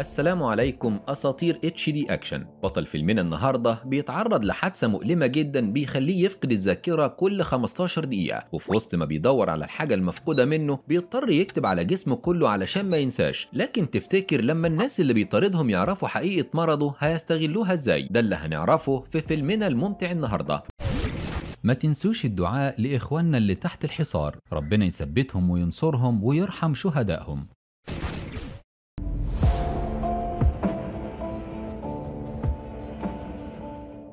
السلام عليكم اساطير اتش دي اكشن بطل فيلمنا النهارده بيتعرض لحادثه مؤلمه جدا بيخليه يفقد الذاكره كل 15 دقيقه وفي وسط ما بيدور على الحاجه المفقوده منه بيضطر يكتب على جسمه كله علشان ما ينساش لكن تفتكر لما الناس اللي بيطاردهم يعرفوا حقيقه مرضه هيستغلوها ازاي ده اللي هنعرفه في فيلمنا الممتع النهارده ما تنسوش الدعاء لإخواننا اللي تحت الحصار ربنا يثبتهم وينصرهم ويرحم شهدائهم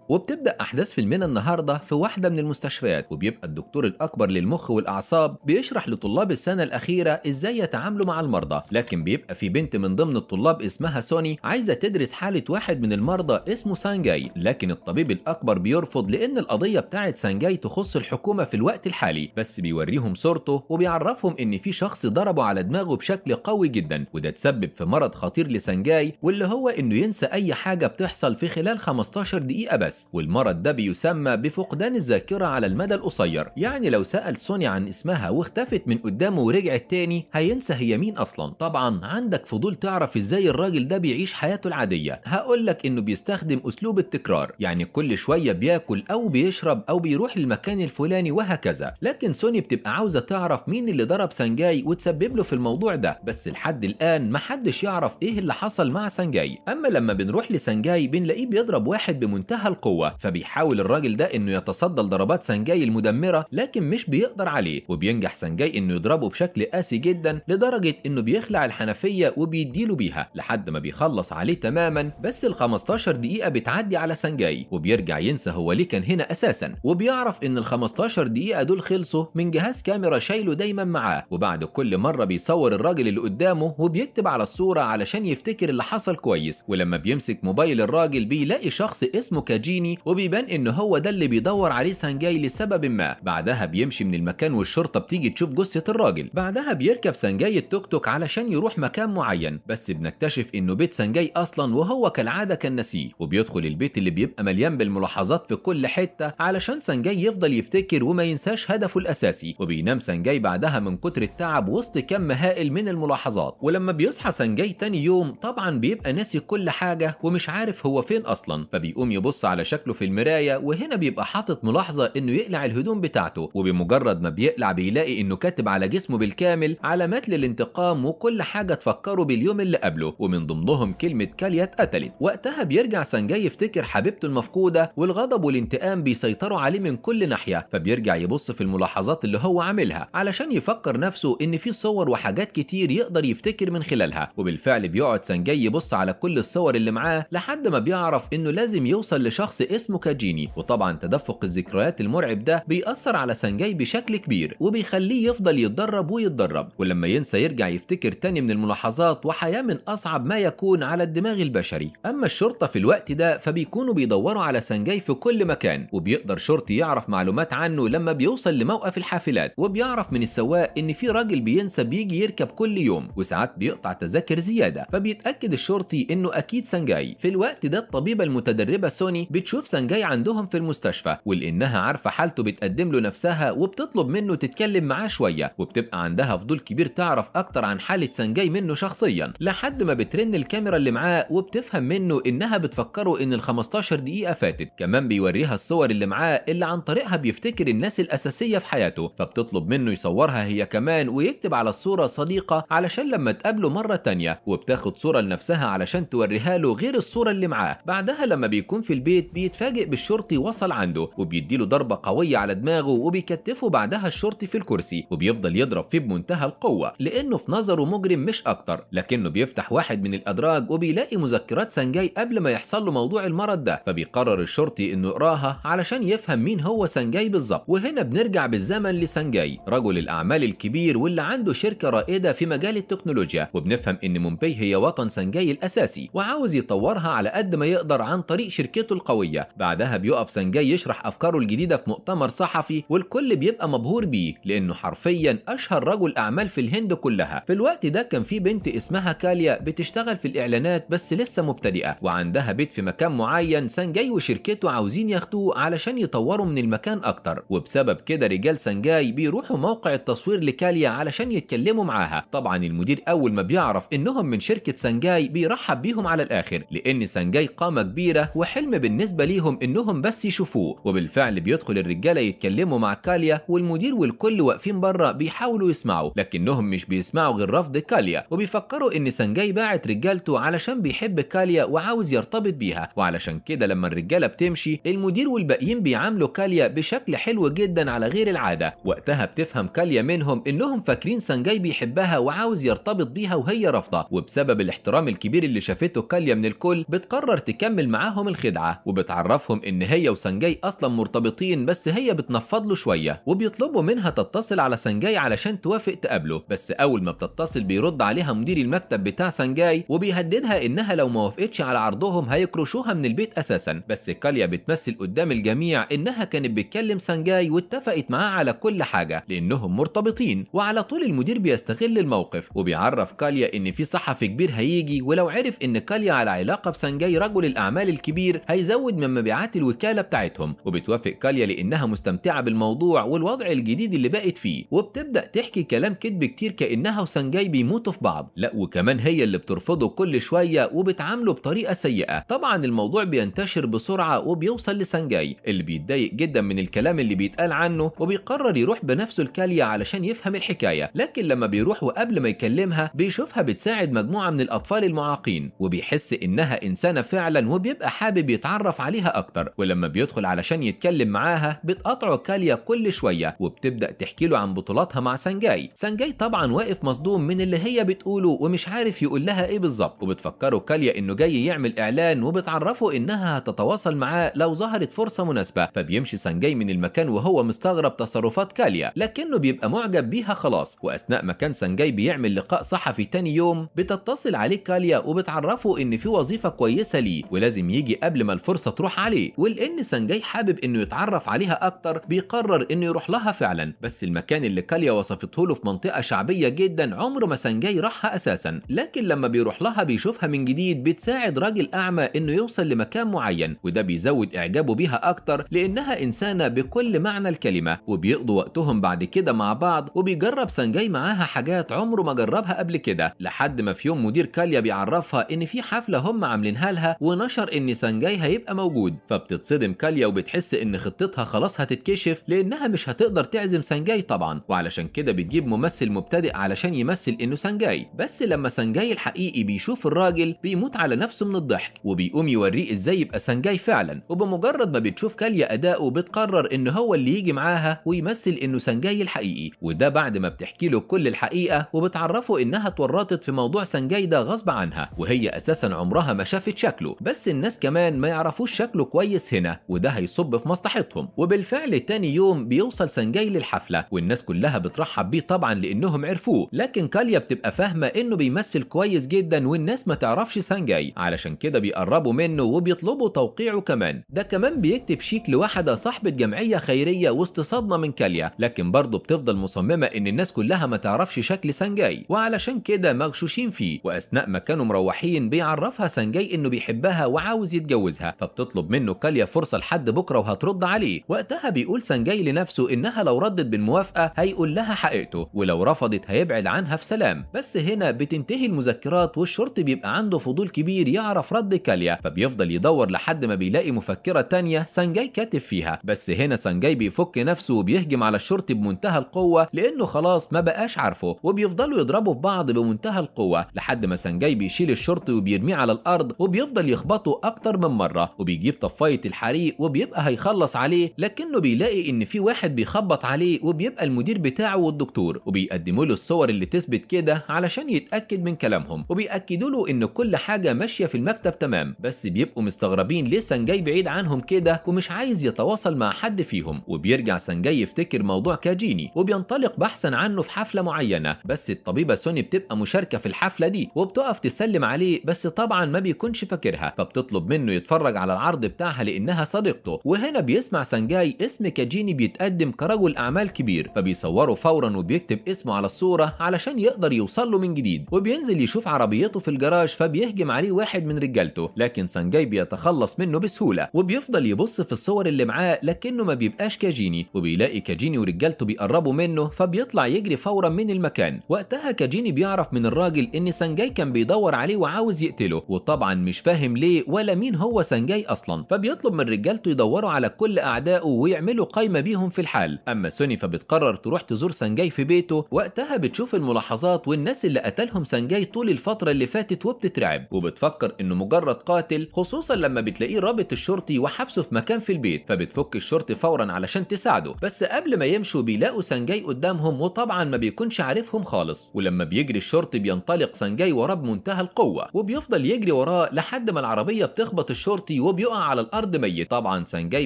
وبتبدا احداث فيلمنا النهارده في واحده من المستشفيات وبيبقى الدكتور الاكبر للمخ والاعصاب بيشرح لطلاب السنه الاخيره ازاي يتعاملوا مع المرضى لكن بيبقى في بنت من ضمن الطلاب اسمها سوني عايزه تدرس حاله واحد من المرضى اسمه سانجاي لكن الطبيب الاكبر بيرفض لان القضيه بتاعه سانجاي تخص الحكومه في الوقت الحالي بس بيوريهم صورته وبيعرفهم ان في شخص ضربه على دماغه بشكل قوي جدا وده تسبب في مرض خطير لسانجاي واللي هو انه ينسى اي حاجه بتحصل في خلال 15 دقيقه بس الناس والمرض ده بيسمى بفقدان الذاكرة على المدى القصير يعني لو سأل سوني عن اسمها واختفت من قدامه ورجعت تاني هينسى هي مين أصلا طبعا عندك فضول تعرف ازاي الراجل ده بيعيش حياته العادية هقولك انه بيستخدم اسلوب التكرار يعني كل شوية بياكل او بيشرب او بيروح للمكان الفلاني وهكذا لكن سوني بتبقى عاوزة تعرف مين اللي ضرب سانجاي وتسبب له في الموضوع ده بس لحد الآن محدش يعرف ايه اللي حصل مع سانجاي اما لما بنروح لسانجاي بنلاقيه بيضرب واحد بمنتهى القوة قوه فبيحاول الراجل ده انه يتصدى لضربات سانجاي المدمره لكن مش بيقدر عليه وبينجح سانجاي انه يضربه بشكل قاسي جدا لدرجه انه بيخلع الحنفيه وبيديله بيها لحد ما بيخلص عليه تماما بس ال 15 دقيقه بتعدي على سانجاي وبيرجع ينسى هو ليه كان هنا اساسا وبيعرف ان ال 15 دقيقه دول خلصوا من جهاز كاميرا شايله دايما معاه وبعد كل مره بيصور الراجل اللي قدامه وبيكتب على الصوره علشان يفتكر اللي حصل كويس ولما بيمسك موبايل الراجل بيلاقي شخص اسمه كاجي الصيني وبيبان ان هو ده اللي بيدور عليه سانجاي لسبب ما بعدها بيمشي من المكان والشرطه بتيجي تشوف جثه الراجل بعدها بيركب سانجاي التوك توك علشان يروح مكان معين بس بنكتشف انه بيت سانجاي اصلا وهو كالعاده كان نسيه وبيدخل البيت اللي بيبقى مليان بالملاحظات في كل حته علشان سانجاي يفضل يفتكر وما ينساش هدفه الاساسي وبينام سانجاي بعدها من كتر التعب وسط كم هائل من الملاحظات ولما بيصحى سانجاي تاني يوم طبعا بيبقى ناسي كل حاجه ومش عارف هو فين اصلا فبيقوم يبص على شكله في المرايه وهنا بيبقى حاطط ملاحظه انه يقلع الهدوم بتاعته وبمجرد ما بيقلع بيلاقي انه كاتب على جسمه بالكامل علامات للانتقام وكل حاجه تفكره باليوم اللي قبله ومن ضمنهم كلمه كاليا اتقتلت وقتها بيرجع سانجاي يفتكر حبيبته المفقوده والغضب والانتقام بيسيطروا عليه من كل ناحيه فبيرجع يبص في الملاحظات اللي هو عاملها علشان يفكر نفسه ان في صور وحاجات كتير يقدر يفتكر من خلالها وبالفعل بيقعد سانجاي يبص على كل الصور اللي معاه لحد ما بيعرف انه لازم يوصل لشخص شخص اسمه كاجيني وطبعا تدفق الذكريات المرعب ده بيأثر على سانجاي بشكل كبير وبيخليه يفضل يتدرب ويتدرب ولما ينسى يرجع يفتكر تاني من الملاحظات وحياة من أصعب ما يكون على الدماغ البشري أما الشرطة في الوقت ده فبيكونوا بيدوروا على سانجاي في كل مكان وبيقدر شرطي يعرف معلومات عنه لما بيوصل لموقف الحافلات وبيعرف من السواق إن في راجل بينسى بيجي يركب كل يوم وساعات بيقطع تذاكر زيادة فبيتأكد الشرطي إنه أكيد سانجاي في الوقت ده الطبيبة المتدربة سوني بتشوف سانجاي عندهم في المستشفى ولانها عارفه حالته بتقدم له نفسها وبتطلب منه تتكلم معاه شويه وبتبقى عندها فضول كبير تعرف اكتر عن حاله سانجاي منه شخصيا لحد ما بترن الكاميرا اللي معاه وبتفهم منه انها بتفكره ان ال 15 دقيقه فاتت كمان بيوريها الصور اللي معاه اللي عن طريقها بيفتكر الناس الاساسيه في حياته فبتطلب منه يصورها هي كمان ويكتب على الصوره صديقه علشان لما تقابله مره تانية وبتاخد صوره لنفسها علشان توريها له غير الصوره اللي معاه بعدها لما بيكون في البيت بيتفاجئ بالشرطي وصل عنده وبيديله ضربة قوية على دماغه وبيكتفه بعدها الشرطي في الكرسي وبيفضل يضرب فيه بمنتهى القوة لأنه في نظره مجرم مش أكتر لكنه بيفتح واحد من الأدراج وبيلاقي مذكرات سانجاي قبل ما يحصل له موضوع المرض ده فبيقرر الشرطي إنه يقراها علشان يفهم مين هو سانجاي بالظبط وهنا بنرجع بالزمن لسانجاي رجل الأعمال الكبير واللي عنده شركة رائدة في مجال التكنولوجيا وبنفهم إن مومباي هي وطن سانجاي الأساسي وعاوز يطورها على قد ما يقدر عن طريق شركته القوية القويه بعدها بيقف سنجاي يشرح افكاره الجديده في مؤتمر صحفي والكل بيبقى مبهور بيه لانه حرفيا اشهر رجل اعمال في الهند كلها في الوقت ده كان في بنت اسمها كاليا بتشتغل في الاعلانات بس لسه مبتدئه وعندها بيت في مكان معين سنجاي وشركته عاوزين ياخدوه علشان يطوروا من المكان اكتر وبسبب كده رجال سنجاي بيروحوا موقع التصوير لكاليا علشان يتكلموا معاها طبعا المدير اول ما بيعرف انهم من شركه سنجاي بيرحب بيهم على الاخر لان سنجاي قامه كبيره وحلم بالنسبه بالنسبة ليهم إنهم بس يشوفوه وبالفعل بيدخل الرجالة يتكلموا مع كاليا والمدير والكل واقفين بره بيحاولوا يسمعوا لكنهم مش بيسمعوا غير رفض كاليا وبيفكروا إن سانجاي باعت رجالته علشان بيحب كاليا وعاوز يرتبط بيها وعلشان كده لما الرجالة بتمشي المدير والباقيين بيعاملوا كاليا بشكل حلو جدا على غير العادة وقتها بتفهم كاليا منهم إنهم فاكرين سانجاي بيحبها وعاوز يرتبط بيها وهي رافضة وبسبب الاحترام الكبير اللي شافته كاليا من الكل بتقرر تكمل معاهم الخدعة وبتعرفهم ان هي وسنجاي اصلا مرتبطين بس هي بتنفض له شويه وبيطلبوا منها تتصل على سنجاي علشان توافق تقابله بس اول ما بتتصل بيرد عليها مدير المكتب بتاع سنجاي وبيهددها انها لو ما وافقتش على عرضهم هيكرشوها من البيت اساسا بس كاليا بتمثل قدام الجميع انها كانت بتكلم سنجاي واتفقت معاه على كل حاجه لانهم مرتبطين وعلى طول المدير بيستغل الموقف وبيعرف كاليا ان في صحفي كبير هيجي ولو عرف ان كاليا على علاقه بسنجاي رجل الاعمال الكبير هيزود بتزود من مبيعات الوكالة بتاعتهم وبتوافق كاليا لأنها مستمتعة بالموضوع والوضع الجديد اللي بقت فيه وبتبدأ تحكي كلام كذب كتير كأنها وسانجاي بيموتوا في بعض لا وكمان هي اللي بترفضه كل شوية وبتعامله بطريقة سيئة طبعا الموضوع بينتشر بسرعة وبيوصل لسانجاي اللي بيتضايق جدا من الكلام اللي بيتقال عنه وبيقرر يروح بنفسه لكاليا علشان يفهم الحكاية لكن لما بيروح وقبل ما يكلمها بيشوفها بتساعد مجموعة من الأطفال المعاقين وبيحس إنها إنسانة فعلا وبيبقى حابب يتعرف بيتعرف عليها أكتر ولما بيدخل علشان يتكلم معاها بتقطعه كاليا كل شوية وبتبدأ تحكي له عن بطولاتها مع سانجاي سانجاي طبعا واقف مصدوم من اللي هي بتقوله ومش عارف يقول لها إيه بالظبط وبتفكره كاليا إنه جاي يعمل إعلان وبتعرفه إنها هتتواصل معاه لو ظهرت فرصة مناسبة فبيمشي سانجاي من المكان وهو مستغرب تصرفات كاليا لكنه بيبقى معجب بيها خلاص وأثناء ما كان سانجاي بيعمل لقاء صحفي تاني يوم بتتصل عليه كاليا وبتعرفه إن في وظيفة كويسة ليه ولازم يجي قبل ما الفرصة تروح عليه والان سانجاي حابب انه يتعرف عليها اكتر بيقرر انه يروح لها فعلا بس المكان اللي كاليا وصفته له في منطقه شعبيه جدا عمر ما سانجاي راحها اساسا لكن لما بيروح لها بيشوفها من جديد بتساعد راجل اعمى انه يوصل لمكان معين وده بيزود اعجابه بيها اكتر لانها انسانه بكل معنى الكلمه وبيقضوا وقتهم بعد كده مع بعض وبيجرب سانجاي معاها حاجات عمره ما جربها قبل كده لحد ما في يوم مدير كاليا بيعرفها ان في حفله هم عاملينها لها ونشر ان سانجاي هيبقى موجود فبتتصدم كاليا وبتحس ان خطتها خلاص هتتكشف لانها مش هتقدر تعزم سانجاي طبعا وعلشان كده بتجيب ممثل مبتدئ علشان يمثل انه سانجاي بس لما سانجاي الحقيقي بيشوف الراجل بيموت على نفسه من الضحك وبيقوم يوريه ازاي يبقى سانجاي فعلا وبمجرد ما بتشوف كاليا اداؤه بتقرر ان هو اللي يجي معاها ويمثل انه سانجاي الحقيقي وده بعد ما بتحكي له كل الحقيقه وبتعرفه انها اتورطت في موضوع سانجاي ده غصب عنها وهي اساسا عمرها ما شافت شكله بس الناس كمان ما يعرفوش يكون شكله كويس هنا وده هيصب في مصلحتهم وبالفعل تاني يوم بيوصل سنجاي للحفله والناس كلها بترحب بيه طبعا لانهم عرفوه لكن كاليا بتبقى فاهمه انه بيمثل كويس جدا والناس ما تعرفش سانجاي علشان كده بيقربوا منه وبيطلبوا توقيعه كمان ده كمان بيكتب شيك لواحده صاحبه جمعيه خيريه وسط صدمه من كاليا لكن برضه بتفضل مصممه ان الناس كلها ما تعرفش شكل سانجاي وعلشان كده مغشوشين فيه واثناء ما كانوا مروحين بيعرفها سانجاي انه بيحبها وعاوز يتجوزها فب بتطلب منه كاليا فرصه لحد بكره وهترد عليه وقتها بيقول سانجاي لنفسه انها لو ردت بالموافقه هيقول لها حقيقته ولو رفضت هيبعد عنها في سلام بس هنا بتنتهي المذكرات والشرطي بيبقى عنده فضول كبير يعرف رد كاليا فبيفضل يدور لحد ما بيلاقي مفكره تانية سانجاي كاتب فيها بس هنا سانجاي بيفك نفسه وبيهجم على الشرطي بمنتهى القوه لانه خلاص ما بقاش عارفه وبيفضلوا يضربوا في بعض بمنتهى القوه لحد ما سانجاي بيشيل الشرطي وبيرميه على الارض وبيفضل يخبطه اكتر من مره وبيجيب طفايه الحريق وبيبقى هيخلص عليه لكنه بيلاقي ان في واحد بيخبط عليه وبيبقى المدير بتاعه والدكتور وبيقدموا له الصور اللي تثبت كده علشان يتاكد من كلامهم وبياكدوا له ان كل حاجه ماشيه في المكتب تمام بس بيبقوا مستغربين ليه سنجاي بعيد عنهم كده ومش عايز يتواصل مع حد فيهم وبيرجع سنجاي يفتكر موضوع كاجيني وبينطلق بحثا عنه في حفله معينه بس الطبيبه سوني بتبقى مشاركه في الحفله دي وبتقف تسلم عليه بس طبعا ما بيكونش فاكرها فبتطلب منه يتفرج على على العرض بتاعها لانها صديقته وهنا بيسمع سانجاي اسم كاجيني بيتقدم كرجل اعمال كبير فبيصوره فورا وبيكتب اسمه على الصوره علشان يقدر يوصل له من جديد وبينزل يشوف عربيته في الجراج فبيهجم عليه واحد من رجالته لكن سانجاي بيتخلص منه بسهوله وبيفضل يبص في الصور اللي معاه لكنه ما بيبقاش كاجيني وبيلاقي كاجيني ورجالته بيقربوا منه فبيطلع يجري فورا من المكان وقتها كاجيني بيعرف من الراجل ان سانجاي كان بيدور عليه وعاوز يقتله وطبعا مش فاهم ليه ولا مين هو سانجاي جاي اصلا فبيطلب من رجالته يدوروا على كل اعدائه ويعملوا قايمه بيهم في الحال اما سوني فبتقرر تروح تزور سانجاي في بيته وقتها بتشوف الملاحظات والناس اللي قتلهم سانجاي طول الفتره اللي فاتت وبتترعب وبتفكر انه مجرد قاتل خصوصا لما بتلاقيه رابط الشرطي وحبسه في مكان في البيت فبتفك الشرطي فورا علشان تساعده بس قبل ما يمشوا بيلاقوا سانجاي قدامهم وطبعا ما بيكونش عارفهم خالص ولما بيجري الشرطي بينطلق سانجاي وراه بمنتهى القوه وبيفضل يجري وراه لحد ما العربيه بتخبط الشرطي وبيقع على الارض ميت طبعا سانجاي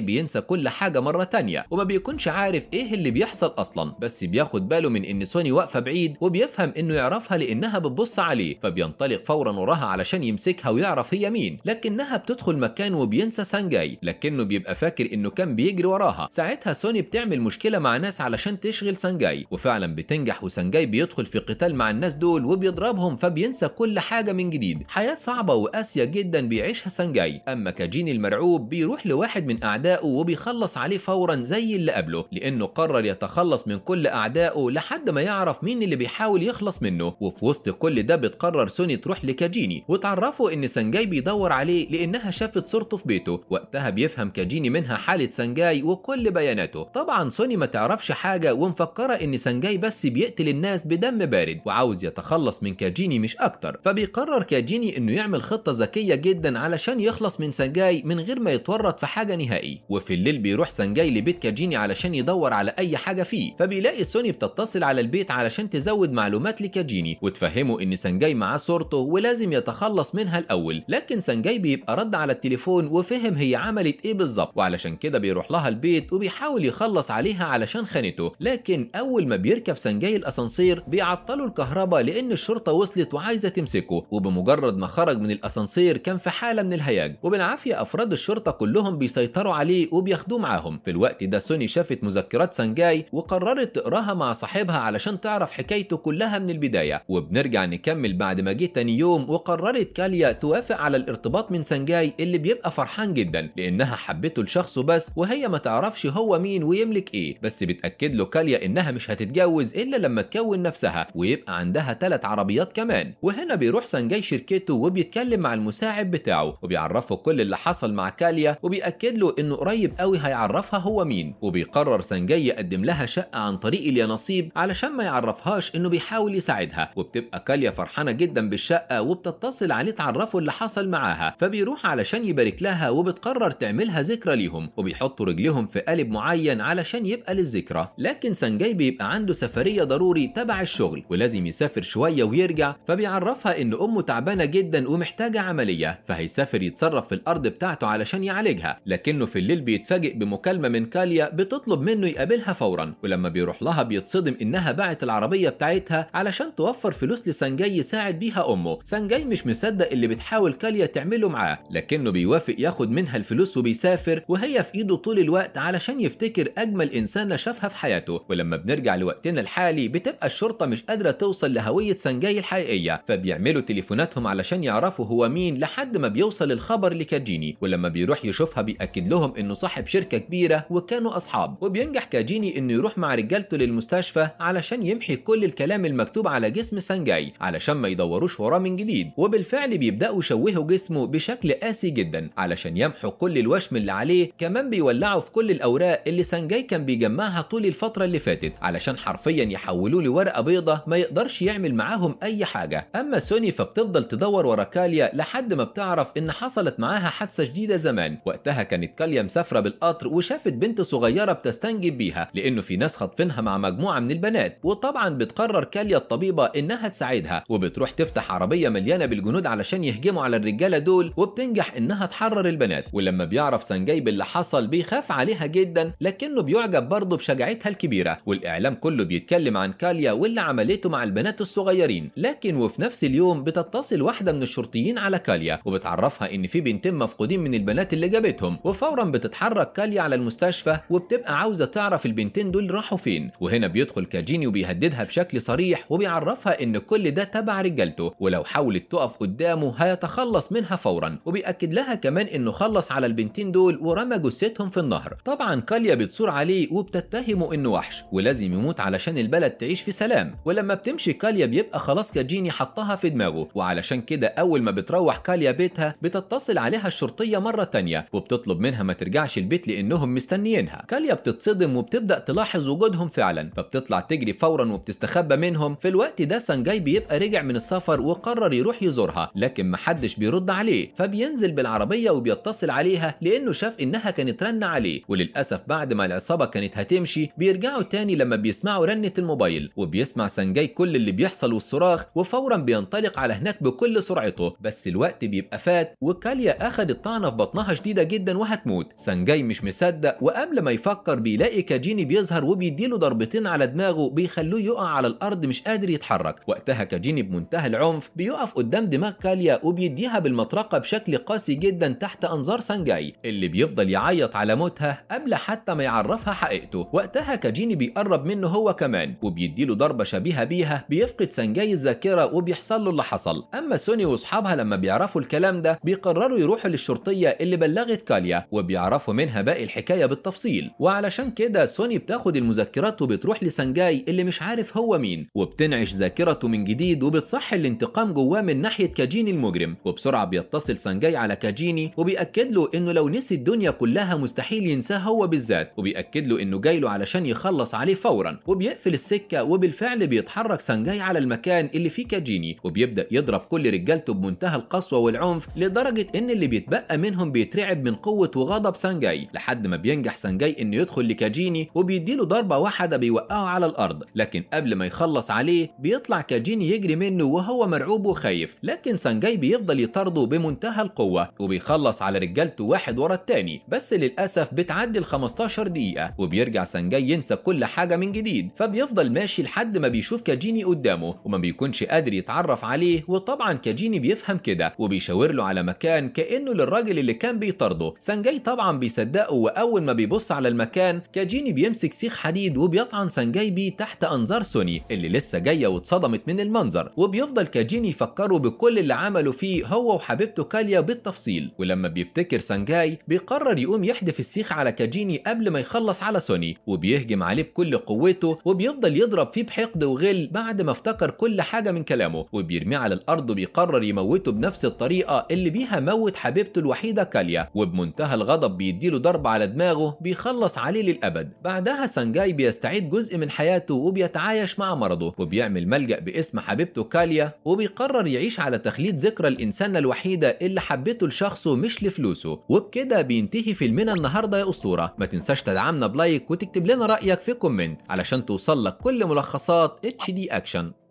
بينسى كل حاجه مره تانية وما بيكونش عارف ايه اللي بيحصل اصلا بس بياخد باله من ان سوني واقفه بعيد وبيفهم انه يعرفها لانها بتبص عليه فبينطلق فورا وراها علشان يمسكها ويعرف هي مين لكنها بتدخل مكان وبينسى سانجاي لكنه بيبقى فاكر انه كان بيجري وراها ساعتها سوني بتعمل مشكله مع ناس علشان تشغل سانجاي وفعلا بتنجح وسانجاي بيدخل في قتال مع الناس دول وبيضربهم فبينسى كل حاجه من جديد حياه صعبه وقاسيه جدا بيعيشها سانجاي اما كجي الجيني المرعوب بيروح لواحد من أعدائه وبيخلص عليه فورا زي اللي قبله لأنه قرر يتخلص من كل أعدائه لحد ما يعرف مين اللي بيحاول يخلص منه وفي وسط كل ده بتقرر سوني تروح لكاجيني وتعرفه إن سانجاي بيدور عليه لأنها شافت صورته في بيته وقتها بيفهم كاجيني منها حالة سانجاي وكل بياناته طبعا سوني ما تعرفش حاجة ومفكرة إن سانجاي بس بيقتل الناس بدم بارد وعاوز يتخلص من كاجيني مش أكتر فبيقرر كاجيني إنه يعمل خطة ذكية جدا علشان يخلص من سانجاي سانجاي من غير ما يتورط في حاجه نهائي وفي الليل بيروح سانجاي لبيت كاجيني علشان يدور على اي حاجه فيه فبيلاقي سوني بتتصل على البيت علشان تزود معلومات لكاجيني وتفهمه ان سانجاي معاه صورته ولازم يتخلص منها الاول لكن سانجاي بيبقى رد على التليفون وفهم هي عملت ايه بالظبط وعلشان كده بيروح لها البيت وبيحاول يخلص عليها علشان خانته لكن اول ما بيركب سانجاي الاسانسير بيعطلوا الكهرباء لان الشرطه وصلت وعايزه تمسكه وبمجرد ما خرج من الاسانسير كان في حاله من الهياج وبالعافيه أفراد الشرطة كلهم بيسيطروا عليه وبياخدوه معاهم في الوقت ده سوني شافت مذكرات سانجاي وقررت تقراها مع صاحبها علشان تعرف حكايته كلها من البداية وبنرجع نكمل بعد ما جه تاني يوم وقررت كاليا توافق على الارتباط من سانجاي اللي بيبقى فرحان جدا لأنها حبته لشخصه بس وهي ما تعرفش هو مين ويملك إيه بس بتأكد له كاليا إنها مش هتتجوز إلا لما تكون نفسها ويبقى عندها ثلاث عربيات كمان وهنا بيروح سانجاي شركته وبيتكلم مع المساعد بتاعه وبيعرفه كل اللي حصل مع كاليا وبيأكد له انه قريب قوي هيعرفها هو مين وبيقرر سانجاي يقدم لها شقة عن طريق اليانصيب علشان ما يعرفهاش انه بيحاول يساعدها وبتبقى كاليا فرحانة جدا بالشقة وبتتصل عليه تعرفه اللي حصل معاها فبيروح علشان يبارك لها وبتقرر تعملها ذكرى ليهم وبيحطوا رجليهم في قالب معين علشان يبقى للذكرى لكن سانجاي بيبقى عنده سفرية ضروري تبع الشغل ولازم يسافر شوية ويرجع فبيعرفها ان امه تعبانة جدا ومحتاجة عملية فهيسافر يتصرف في الارض بتاعته علشان يعالجها لكنه في الليل بيتفاجئ بمكالمة من كاليا بتطلب منه يقابلها فورا ولما بيروح لها بيتصدم انها باعت العربية بتاعتها علشان توفر فلوس لسانجاي يساعد بيها امه سانجاي مش مصدق اللي بتحاول كاليا تعمله معاه لكنه بيوافق ياخد منها الفلوس وبيسافر وهي في ايده طول الوقت علشان يفتكر اجمل انسانة شافها في حياته ولما بنرجع لوقتنا الحالي بتبقى الشرطة مش قادرة توصل لهوية سانجاي الحقيقية فبيعملوا تليفوناتهم علشان يعرفوا هو مين لحد ما بيوصل الخبر لكاجي جيني ولما بيروح يشوفها بيأكد لهم انه صاحب شركه كبيره وكانوا اصحاب وبينجح كاجيني انه يروح مع رجالته للمستشفى علشان يمحي كل الكلام المكتوب على جسم سانجاي علشان ما يدوروش وراه من جديد وبالفعل بيبداوا يشوهوا جسمه بشكل قاسي جدا علشان يمحوا كل الوشم اللي عليه كمان بيولعوا في كل الاوراق اللي سانجاي كان بيجمعها طول الفتره اللي فاتت علشان حرفيا يحولوه لورقه بيضه ما يقدرش يعمل معاهم اي حاجه اما سوني فبتفضل تدور ورا كاليا لحد ما بتعرف ان حصلت معاها حادثة جديدة زمان وقتها كانت كاليا مسافرة بالقطر وشافت بنت صغيرة بتستنجب بيها لأنه في ناس خاطفينها مع مجموعة من البنات وطبعا بتقرر كاليا الطبيبة إنها تساعدها وبتروح تفتح عربية مليانة بالجنود علشان يهجموا على الرجالة دول وبتنجح إنها تحرر البنات ولما بيعرف سنجايب اللي حصل بيخاف عليها جدا لكنه بيعجب برضه بشجاعتها الكبيرة والإعلام كله بيتكلم عن كاليا واللي عملته مع البنات الصغيرين لكن وفي نفس اليوم بتتصل واحدة من الشرطيين على كاليا وبتعرفها إن في بنتين مفقودين من البنات اللي جابتهم وفورا بتتحرك كاليا على المستشفى وبتبقى عاوزه تعرف البنتين دول راحوا فين وهنا بيدخل كاجيني وبيهددها بشكل صريح وبيعرفها ان كل ده تبع رجالته ولو حاولت تقف قدامه هيتخلص منها فورا وبيأكد لها كمان انه خلص على البنتين دول ورمى جثتهم في النهر طبعا كاليا بتصور عليه وبتتهمه انه وحش ولازم يموت علشان البلد تعيش في سلام ولما بتمشي كاليا بيبقى خلاص كاجيني حطها في دماغه وعلشان كده اول ما بتروح كاليا بيتها بتتصل عليها شرطية مرة تانية وبتطلب منها ما ترجعش البيت لأنهم مستنيينها كاليا بتتصدم وبتبدأ تلاحظ وجودهم فعلا فبتطلع تجري فورا وبتستخبى منهم في الوقت ده سانجاي بيبقى رجع من السفر وقرر يروح يزورها لكن محدش بيرد عليه فبينزل بالعربية وبيتصل عليها لأنه شاف إنها كانت رن عليه وللأسف بعد ما العصابة كانت هتمشي بيرجعوا تاني لما بيسمعوا رنة الموبايل وبيسمع سانجاي كل اللي بيحصل والصراخ وفورا بينطلق على هناك بكل سرعته بس الوقت بيبقى فات وكاليا أخد خدت طعنة في بطنها شديدة جدا وهتموت سانجاي مش مصدق وقبل ما يفكر بيلاقي كاجيني بيظهر وبيديله ضربتين على دماغه بيخلوه يقع على الأرض مش قادر يتحرك وقتها كاجيني بمنتهى العنف بيقف قدام دماغ كاليا وبيديها بالمطرقة بشكل قاسي جدا تحت أنظار سانجاي اللي بيفضل يعيط على موتها قبل حتى ما يعرفها حقيقته وقتها كاجيني بيقرب منه هو كمان وبيديله ضربة شبيهة بيها بيفقد سانجاي الذاكرة وبيحصل له اللي حصل أما سوني وأصحابها لما بيعرفوا الكلام ده بيقرروا يروحوا الشرطية اللي بلغت كاليا وبيعرفوا منها باقي الحكاية بالتفصيل وعلشان كده سوني بتاخد المذكرات وبتروح لسانجاي اللي مش عارف هو مين وبتنعش ذاكرته من جديد وبتصح الانتقام جواه من ناحية كاجيني المجرم وبسرعة بيتصل سانجاي على كاجيني وبيأكد له انه لو نسي الدنيا كلها مستحيل ينساه هو بالذات وبيأكد له انه جاي له علشان يخلص عليه فورا وبيقفل السكة وبالفعل بيتحرك سانجاي على المكان اللي فيه كاجيني وبيبدأ يضرب كل رجالته بمنتهى القسوة والعنف لدرجة ان اللي بيت بقى منهم بيترعب من قوة وغضب سانجاي لحد ما بينجح سانجاي انه يدخل لكاجيني وبيديله ضربة واحدة بيوقعه على الارض لكن قبل ما يخلص عليه بيطلع كاجيني يجري منه وهو مرعوب وخايف لكن سانجاي بيفضل يطارده بمنتهى القوة وبيخلص على رجالته واحد ورا التاني بس للأسف بتعدي ال 15 دقيقة وبيرجع سانجاي ينسى كل حاجة من جديد فبيفضل ماشي لحد ما بيشوف كاجيني قدامه وما بيكونش قادر يتعرف عليه وطبعا كاجيني بيفهم كده وبيشاور له على مكان كأنه للراجل اللي كان بيطارده سانجاي طبعا بيصدقه واول ما بيبص على المكان كاجيني بيمسك سيخ حديد وبيطعن سانجاي بيه تحت انظار سوني اللي لسه جايه واتصدمت من المنظر وبيفضل كاجيني يفكره بكل اللي عمله فيه هو وحبيبته كاليا بالتفصيل ولما بيفتكر سانجاي بيقرر يقوم يحدف السيخ على كاجيني قبل ما يخلص على سوني وبيهجم عليه بكل قوته وبيفضل يضرب فيه بحقد وغل بعد ما افتكر كل حاجه من كلامه وبيرميه على الارض وبيقرر يموته بنفس الطريقه اللي بيها موت حبيبته حبيبته الوحيدة كاليا وبمنتهى الغضب بيديله ضرب على دماغه بيخلص عليه للأبد بعدها سانجاي بيستعيد جزء من حياته وبيتعايش مع مرضه وبيعمل ملجأ باسم حبيبته كاليا وبيقرر يعيش على تخليد ذكرى الإنسانة الوحيدة اللي حبته لشخصه مش لفلوسه وبكده بينتهي فيلمنا النهاردة يا أسطورة ما تنساش تدعمنا بلايك وتكتب لنا رأيك في كومنت علشان توصل لك كل ملخصات اتش دي اكشن